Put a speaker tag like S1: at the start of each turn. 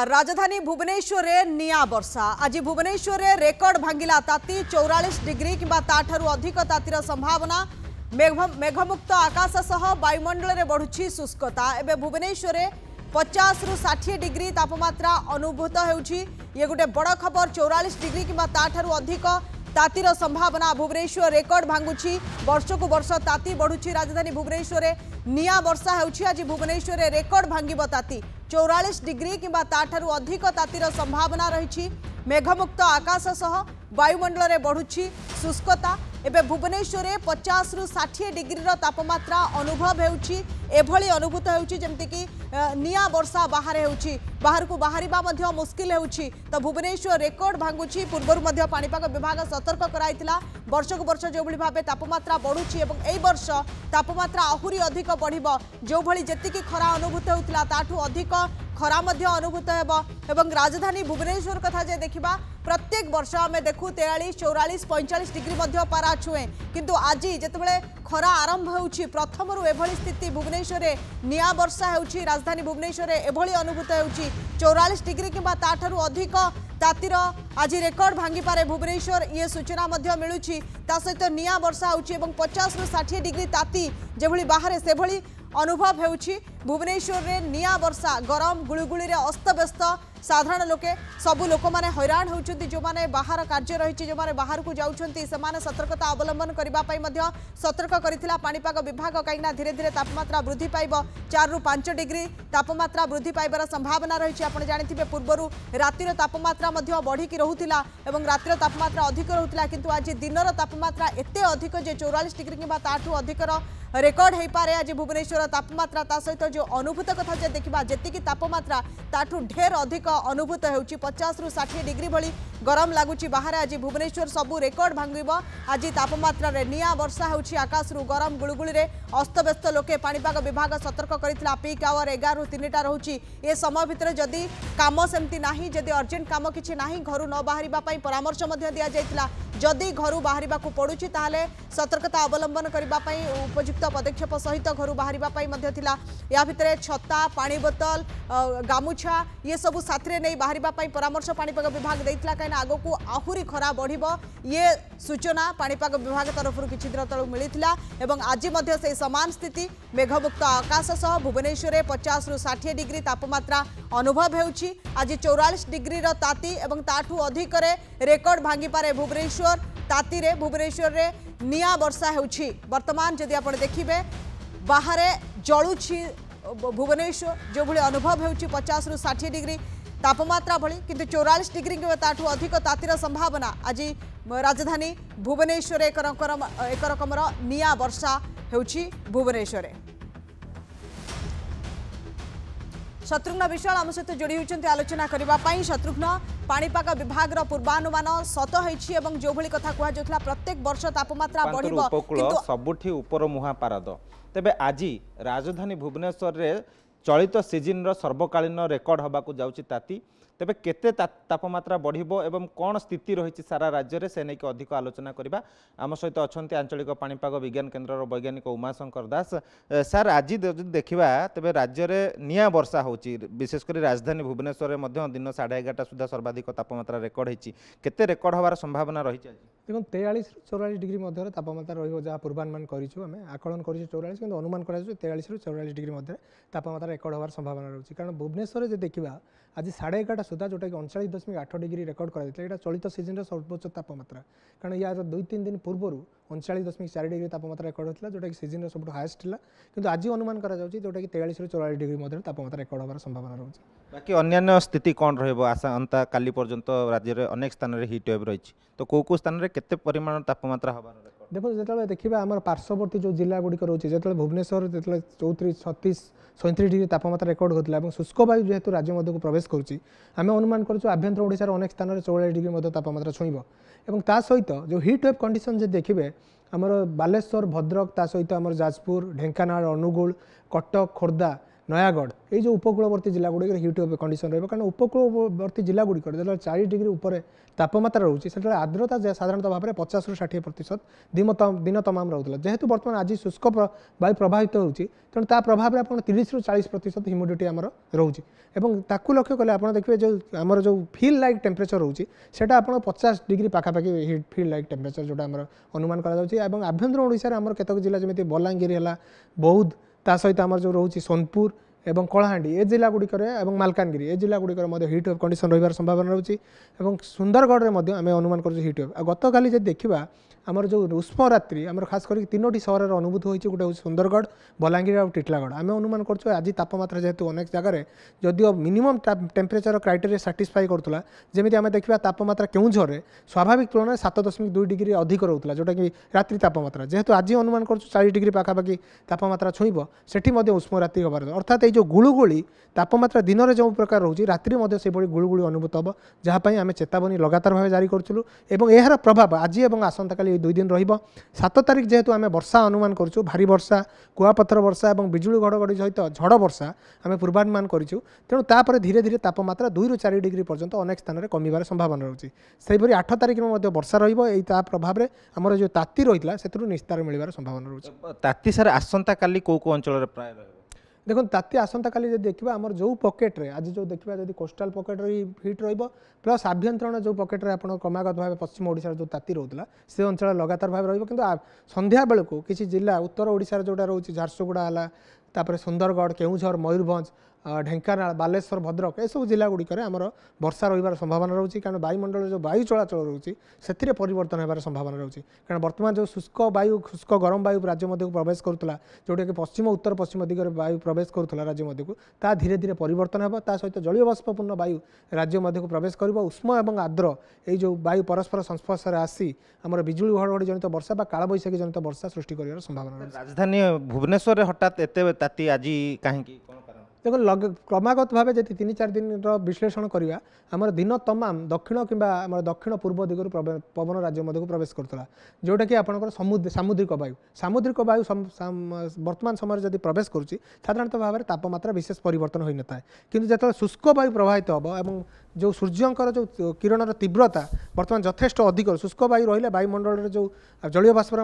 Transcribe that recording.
S1: राजधानी भुवनेश्वर निआ बर्षा आज भुवनेश्वर रेकर्ड भांगा ताती चौरास डिग्री किधिक तातीर संभावना मेघमुक्त आकाश सह वायुमंडल में बढ़ुच्ची शुष्कता एवं भुवनेश्वर पचास रु षाठी डिग्री तापम्रा अनुभूत हो गोटे बड़ खबर चौरालीस डिग्री किंवा अधिक तातीर संभावना भुवनेश्वर रेकर्ड भांगुची वर्षक वर्ष ताति बढ़ुची राजधानी भुवनेश्वर निया वर्षा होुवनेश्वर रेकर्ड भांगी चौरास डिग्री किंवा अधिक तातीर संभावना रही मेघमुक्त आकाश सह वायुमंडल में बढ़ुची शुष्कता एवं भुवनेश्वर पचास रु षाठी डिग्री तापमात्रा अनुभव होभली अनुभूत होमती कि निया वर्षा बाहर होती बाहर को बाहर मुस्किल हो तो भुवनेश्वर रेकर्ड भांगुची पूर्वर पापाग विभाग सतर्क कराइला वर्षक वर्ष जो भाव तापम्रा बढ़ुच्ची वर्ष तापम्रा आहरी अधिक बढ़ जो भाई खरा अनुभूत होता ताधिक खरा अनुभूत हो राजधानी भुवनेश्वर कथा जे देखा प्रत्येक वर्ष आम देखू तेया चौरास पैंचाश डिग्री पारा छुए कितु आज जितेबाला खरा आरंभ हो प्रथम एभली स्थिति भुवनेश्वर निर्षा हो राजधानी भुवनेश्वर एभली अनुभूत हो চৌরাশ ডিগ্রি কিংবা তাঠার অধিক তাতির আজ রেকর্ড ভাঙ্গিপারে ভুবনেশ্বর ইয়ে সূচনা মিলুছি তা সহ নিয়া বর্ষা হচ্ছে এবং পচাশ রু ষাঠিয়ে ডিগ্রি তাতি যেভাবে বাহারে সেভাবে অনুভব ହେଉଛି भुवनेश्वर में निया बर्षा गरम गुड़गुड़ी में अस्तव्यस्त साधारण लोके सबू लोक मैंने हईराण होती जो मैंने बाहर कार्य रही जो मैंने बाहर को जाने सतर्कता अवलंबन करने सतर्क करणिपग विभाग कहीं धीरे धीरे तापम्रा वृद्धि पाव चारु पांच डिग्री तापम्रा वृद्धि पावर संभावना रही आपड़ जानते पूर्व रातिर तापम्रा बढ़िक रोला और रातिर तापम्रा अधिक रोला कितु आज दिन तापम्रा एत अधिक जे चौरालीस डिग्री किंवा ताकर्ड हो पाए आज भुवनेश्वर तापम्रा सहित जो अनुभूत कथा देखा जी तापम्रा ताठू ढेर अधिक अनुभूत हो पचास रु षाठी डिग्री भाई गरम लगुच बाहर आज भुवनेश्वर सबू रेकर्ड भांग आज तापम्रार निआ वर्षा होकाशु गरम गुड़गुड़ी अस्तव्यस्त लोके पापाग विभाग सतर्क कर पिक आवर एगारु तीन रोच ए समय भितर जदि कम सेमती ना जदि अर्जेंट कम किसी ना घर न बाहर परामर्श दि दिया जदि घर बाहर को पड़ू तेल सतर्कता अवलंबन करने उपयुक्त पदक्षेप सहित घर बाहर या भितर छता पा बोतल गामुछा ये सब साथ नहीं बाहर परामर्श पापाग विभाग देता कहीं आग को आहरी खरा बढ़ ये सूचना पापाग विभाग तरफ कि दिन तलू मिली आज से सामान स्थित मेघमुक्त आकाश सह भुवनेश्वर पचास रु षाठी डिग्री तापम्रा अनुभव हो चौरालीस डिग्री ताती और ताकू अधिक रेकर्ड भांगिपे भुवनेश्वर ତାତିରେ ଭୁବନେଶ୍ୱରରେ ନିଆଁ ବର୍ଷା ହେଉଛି ବର୍ତ୍ତମାନ ଯଦି ଆପଣ ଦେଖିବେ ବାହାରେ ଜଳୁଛି ଭୁବନେଶ୍ୱର ଯେଉଁଭଳି ଅନୁଭବ ହେଉଛି ପଚାଶରୁ ଷାଠିଏ ଡିଗ୍ରୀ ତାପମାତ୍ରା ଭଳି କିନ୍ତୁ ଚଉରାଳିଶ ଡିଗ୍ରୀ କିମ୍ବା ତାଠୁ ଅଧିକ ତାତିର ସମ୍ଭାବନା ଆଜି ରାଜଧାନୀ ଭୁବନେଶ୍ୱରରେ ଏକ ରକମର ନିଆଁ ବର୍ଷା ହେଉଛି ଭୁବନେଶ୍ୱରରେ ଶତ୍ରୁଘ୍ନ ବିଶ୍ୱାଳ ଆମ ସହିତ ଯୋଡ଼ି ହୋଇଛନ୍ତି ଆଲୋଚନା କରିବା ପାଇଁ ଶତ୍ରୁଘ୍ନ ପାଣିପାଗ ବିଭାଗର ପୂର୍ବାନୁମାନ ସତ ହୋଇଛି ଏବଂ ଯେଉଁଭଳି କଥା କୁହାଯାଉଥିଲା ପ୍ରତ୍ୟେକ ବର୍ଷ ତାପମାତ୍ରା ବଢ଼ିବ ଉପକୂଳ
S2: ସବୁଠି ଉପର ମୁହାଁ ପାରଦ ତେବେ ଆଜି ରାଜଧାନୀ ଭୁବନେଶ୍ୱରରେ ଚଳିତ ସିଜିନ୍ର ସର୍ବକାଳୀନ ରେକର୍ଡ ହେବାକୁ ଯାଉଛି ତାତି ତେବେ କେତେ ତାପମାତ୍ରା ବଢ଼ିବ ଏବଂ କ'ଣ ସ୍ଥିତି ରହିଛି ସାରା ରାଜ୍ୟରେ ସେ ନେଇକି ଅଧିକ ଆଲୋଚନା କରିବା ଆମ ସହିତ ଅଛନ୍ତି ଆଞ୍ଚଳିକ ପାଣିପାଗ ବିଜ୍ଞାନ କେନ୍ଦ୍ରର ବୈଜ୍ଞାନିକ ଉମାଶଙ୍କର ଦାସ ସାର୍ ଆଜି ଯଦି ଦେଖିବା ତେବେ ରାଜ୍ୟରେ ନିଆଁ ବର୍ଷା ହେଉଛି ବିଶେଷ କରି ରାଜଧାନୀ ଭୁବନେଶ୍ୱରରେ ମଧ୍ୟ ଦିନ ସାଢ଼େ ଏଗାରଟା ସୁଦ୍ଧା ସର୍ବାଧିକ ତାପମାତ୍ରା ରେକର୍ଡ଼ ହୋଇଛି କେତେ ରେକର୍ଡ଼ ହେବାର ସମ୍ଭାବନା ରହିଛି ଆଜି
S3: দেখুন তেয়াল্লিশ চৌরাল্লিশ ডিগ্রি মধ্যে তাপমাত্রা রহব যা পূর্বানুমান করছু আমি আকলন করছু চৌরাল্লিশ কিন্তু অনুমান করা যাচ্ছে তেয়াল্লিশ চৌরাল্লিশ ডিগ্রি মধ্যে তাপমাত্রা রেকর্ড হওয়ার সম্ভাবনা রয়েছে কারণ ভুবনেশ্বরে যে দেখা আজ সাড়ে এগারোটা ସୁଦ୍ଧା ଯେଉଁଟାକି ଅଣଚାଳିଶ ଦଶମିକ ଆଠ ଡିଗ୍ରୀ ରେକର୍ଡ଼ କରାଯାଇଥିଲା ଏଇଟା ଚଳିତ ସିଜନ୍ର ସର୍ବୋଚ୍ଚ ତାପମାତ୍ରା କାରଣ ଏହାର ଦୁଇ ତିନି ଦିନ ପୂର୍ବରୁ ଅଣଚାଳିଶ ଦଶମିକ ଚାରି ଡିଗ୍ରୀ ତାପମାତ୍ରା ରେକର୍ଡ଼ ହୋଇଥିଲା ଯେଉଁଟାକି ସିଜନ୍ର ସବୁଠୁ ହାଏଷ୍ଟ ଥିଲା କିନ୍ତୁ ଆଜି ଅନୁମାନ କରାଯାଉଛି ଯେଉଁଟାକି ତେୟାଳିଶରୁ ଚଉରାଳିଶ ଡିଗ୍ରୀ ମଧ୍ୟରେ ତାପମାତ୍ରା ରେକର୍ଡ଼ ହେବାର ସମ୍ଭାବନା ରହୁଛି
S2: ବାକି ଅନ୍ୟାନ୍ୟ ସ୍ଥିତି କ'ଣ ରହିବ ଆଶା ଅନ୍ତା କାଲି ପର୍ଯ୍ୟନ୍ତ ରାଜ୍ୟରେ ଅନେକ ସ୍ଥାନରେ ହିଟ୍ ୱେଭ୍ ରହିଛି ତ କେଉଁ କେଉଁ ସ୍ଥାନରେ କେତେ ପରିମାଣ ତାପମାତ୍ରା ହେବାର
S3: ଦେଖନ୍ତୁ ଯେତେବେଳେ ଦେଖିବା ଆମର ପାର୍ଶ୍ୱବର୍ତ୍ତୀ ଯେଉଁ ଜିଲ୍ଲାଗୁଡ଼ିକ ରହୁଛି ଯେତେବେଳେ ଭୁବନେଶ୍ୱର ଯେତେବେଳେ ଚଉତିରିଶ ଛତିଶ ସଇଁତିରିଶ ଡିଗ୍ରୀ ତାପମାତ୍ରା ରେକର୍ଡ ହେଉଥିଲା ଏବଂ ଶୁଷ୍କ ବାୟୁ ଯେହେତୁ ରାଜ୍ୟ ମଧ୍ୟକୁ ପ୍ରବେଶ କରୁଛି ଆମେ ଅନୁମାନ କରୁଛୁ ଆଭ୍ୟନ୍ତର ଓଡ଼ିଶାର ଅନେକ ସ୍ଥାନରେ ଚଉରାଳିଶ ଡିଗ୍ରୀ ମଧ୍ୟ ତାପମାତ୍ରା ଛୁଇଁବ ଏବଂ ତା ସହିତ ଯେଉଁ ହିଟ୍ ୱେଭ୍ କଣ୍ଡିସନ୍ ଯଦି ଦେଖିବେ ଆମର ବାଲେଶ୍ୱର ଭଦ୍ରକ ତା ସହିତ ଆମର ଯାଜପୁର ଢେଙ୍କାନାଳ ଅନୁଗୁଳ କଟକ ଖୋର୍ଦ୍ଧା নয়াগড় এই যে উপকূলবর্তী জেলাগুড়িকে হিট কন্ডিশন রয়েছে কারণ উপকূলবর্তী জেলাগুড়িক যেটা চারি ডিগ্রি উপরে তাপমাত্রা রয়েছে সেটা আর্দ্রতা সাধারণত ভাবে পচাশ রু ষাঠিয়ে প্রতিশত দিন তমাম রহুলা যেহেতু বর্তমানে আজ শুষ্ক বায়ু প্রবাহিত হচ্ছে তেমন তা প্রভাবে আপনার তিরিশ রু চাশ প্রতিশত হিউমিডিটি আমার রয়েছে এবং তাকে লক্ষ্য কলে আপনার দেখবে যে আমার যে ফিল লাইক টেম্পরেচর রয়েছে সেটা আপনার পচাশ ডিগ্রি পাখাপাখি হিট ফিল লাইক টেম্পরেচর যেটা আমার অনুমান করা যাচ্ছে এবং আভ্যন্তর ওড়শার আমার কতক জেলা যেমন বলাঙ্গীর হল বৌদ্ধ ତା ସହିତ ଆମର ଯେଉଁ ରହୁଛି ସୋନପୁର ଏବଂ କଳାହାଣ୍ଡି ଏ ଜିଲ୍ଲା ଗୁଡ଼ିକରେ ଏବଂ ମାଲକାନଗିରି ଏ ଜିଲ୍ଲା ଗୁଡ଼ିକରେ ମଧ୍ୟ ହିଟ୍ ୱେଭ୍ କଣ୍ଡିସନ୍ ରହିବାର ସମ୍ଭାବନା ରହୁଛି ଏବଂ ସୁନ୍ଦରଗଡ଼ରେ ମଧ୍ୟ ଆମେ ଅନୁମାନ କରୁଛୁ ହିଟ୍ ୱେଭ୍ ଆଉ ଗତକାଲି ଯଦି ଦେଖିବା ଆମର ଯେଉଁ ଉଷ୍ମରାତ୍ରି ଆମର ଖାସ୍ କରିକି ତିନୋଟି ସହରରେ ଅନୁଭୂତ ହୋଇଛି ଗୋଟେ ହେଉଛି ସୁନ୍ଦରଗଡ଼ ବଲାଙ୍ଗୀର ଆଉ ଟିଟଲାଗଡ଼ ଆମେ ଅନୁମାନ କରୁଛୁ ଆଜି ତାପମାତ୍ରା ଯେହେତୁ ଅନେକ ଜାଗାରେ ଯଦିଓ ମିନିମମ୍ ଟେମ୍ପରେଚର କ୍ରାଇଟେରିଆ ସାଟିସ୍ଫାଇ କରୁଥିଲା ଯେମିତି ଆମେ ଦେଖିବା ତାପମାତ୍ରା କେଉଁଝରରେ ସ୍ୱାଭାବିକ ତୁଳନାରେ ସାତ ଦଶମିକ ଦୁଇ ଡିଗ୍ରୀ ଅଧିକ ରହୁଥିଲା ଯେଉଁଟାକି ରାତ୍ରି ତାପମାତ୍ରା ଯେହେତୁ ଆଜି ଅନୁମାନ କରୁଛୁ ଚାରି ଡିଗ୍ରୀ ପାଖାପାଖି ତାପମାତ୍ରା ଛୁଇଁବ ସେଠି ମଧ୍ୟ ଉଷ୍ମରାତ୍ରି ହେବାର ଅର୍ଥାତ୍ ଏଇ ଯେଉଁ ଗୁଳୁଗୁଳି ତାପମାତ୍ରା ଦିନରେ ଯେଉଁ ପ୍ରକାର ରହୁଛି ରାତିରେ ମଧ୍ୟ ସେଭଳି ଗୁଳୁଗୁଳି ଅନୁଭୂତ ହେବ ଯାହା ପାଇଁ ଆମେ ଚେତାବନୀ ଲଗାତାର ଭାବେ ଜାରି କରୁଥିଲୁ ଏବଂ ଏହାର ପ୍ରଭାବ ଆଜି ଏବଂ ଆସନ୍ତାକାଲି এই দুই দিন রহব সাত তারিখ যেহেতু আমি বর্ষা অনুমান করছু ভারী বর্ষা কুয়াপথর বর্ষা এবং বিজুড়ি ঘড়ঘড়ি সহ ঝড় বর্ষা আমি পূর্বানুমান করছু তেমন তাপরে ধীরে ধীরে তাপমাত্রা দুই রু চারি ডিগ্রি পর্যন্ত অনেক স্থানের কমিবার সম্ভাবনা রয়েছে সেইভাবে আট তারিখে মধ্যে বর্ষা রহব এই তা প্রভাবে আমার যে তাতি রয়েছে সেতু নিস্তার মিলবার সম্ভাবনা রয়েছে
S2: তাতি স্যার আসন্তা কালি কেউ কেউ অঞ্চলের প্রায় রহব
S3: দেখুন তাতি আসন্তকালি যদি দেখা আমার যে পকেট্রে আজ যে দেখা যদি কোষ্টাল পকেট্রে হিট রহব প্লস আভ্যন্তরীণ যে পকেট্রে আপনার ক্রমাগত ভাবে পশ্চিম ওড়শার যে তাতি রহুলা সে অঞ্চল লগাতার ভাবে রহব কিন্তু সন্ধ্যা বেড়ে কিছু জেলা উত্তর ওড়শার যেটা রয়েছে ঝারসুগুড়া হল তাপরে সুন্দরগড় কেউঝর ময়ূরভঞ্জ ଢେଙ୍କାନାଳ ବାଲେଶ୍ୱର ଭଦ୍ରକ ଏସବୁ ଜିଲ୍ଲା ଗୁଡ଼ିକରେ ଆମର ବର୍ଷା ରହିବାର ସମ୍ଭାବନା ରହୁଛି କାରଣ ବାୟୁମଣ୍ଡଳରେ ଯେଉଁ ବାୟୁ ଚଳାଚଳ ରହୁଛି ସେଥିରେ ପରିବର୍ତ୍ତନ ହେବାର ସମ୍ଭାବନା ରହୁଛି କାରଣ ବର୍ତ୍ତମାନ ଯେଉଁ ଶୁଷ୍କ ବାୟୁ ଶୁଷ୍କ ଗରମ ବାୟୁ ରାଜ୍ୟ ମଧ୍ୟକୁ ପ୍ରବେଶ କରୁଥିଲା ଯେଉଁଟାକି ପଶ୍ଚିମ ଉତ୍ତର ପଶ୍ଚିମ ଦିଗରେ ବାୟୁ ପ୍ରବେଶ କରୁଥିଲା ରାଜ୍ୟ ମଧ୍ୟକୁ ତା ଧୀରେ ଧୀରେ ପରିବର୍ତ୍ତନ ହେବ ତା ସହିତ ଜଳୀୟ ବାଷ୍ପପୂର୍ଣ୍ଣ ବାୟୁ ରାଜ୍ୟ ମଧ୍ୟକୁ ପ୍ରବେଶ କରିବ ଉଷ୍ମ ଏବଂ ଆଦ୍ର ଏଇ ଯେଉଁ ବାୟୁ ପରସ୍ପର ସଂସ୍ପର୍ଶରେ ଆସି ଆମର ବିଜୁଳି ଘଡ଼ଘଡ଼ି ଜନିତ ବର୍ଷା ବା କାଳବୈଶାଖୀ ଜନିତ ବର୍ଷା ସୃଷ୍ଟି କରିବାର ସମ୍ଭାବନା ରାଜଧାନୀ
S2: ଭୁବନେଶ୍ୱରରେ ହଠାତ୍ ଏତେ ତାତି ଆଜି
S3: କାହିଁକି দেখুন ক্রমাগত ভাবে যদি তিন চার দিনর বিশ্লেষণ করা আমার দিন তমাম দক্ষিণ কিংবা আমার দক্ষিণ পূর্ব দিগর পবন রাজ্য মধ্যে প্রবেশ করুলা যেটা কি আপনার সামুদ্রিক বায়ু সামুদ্রিক বায়ু বর্তমান সময় যদি প্রবেশ করছে সাধারণত ভাবে তাপমাত্রা বিশেষ পরিবর্তন হয়ে নথায় কিন্তু যেত শুষ্ক বায়ু প্রবাহিত হব এবং যে সূর্যঙ্কর যে কিরণর তীব্রতা বর্তমান যথেষ্ট অধিক শুষ্ক বায়ু রহলে বায়ুমণ্ডলের যে জলীয় বাষ্পর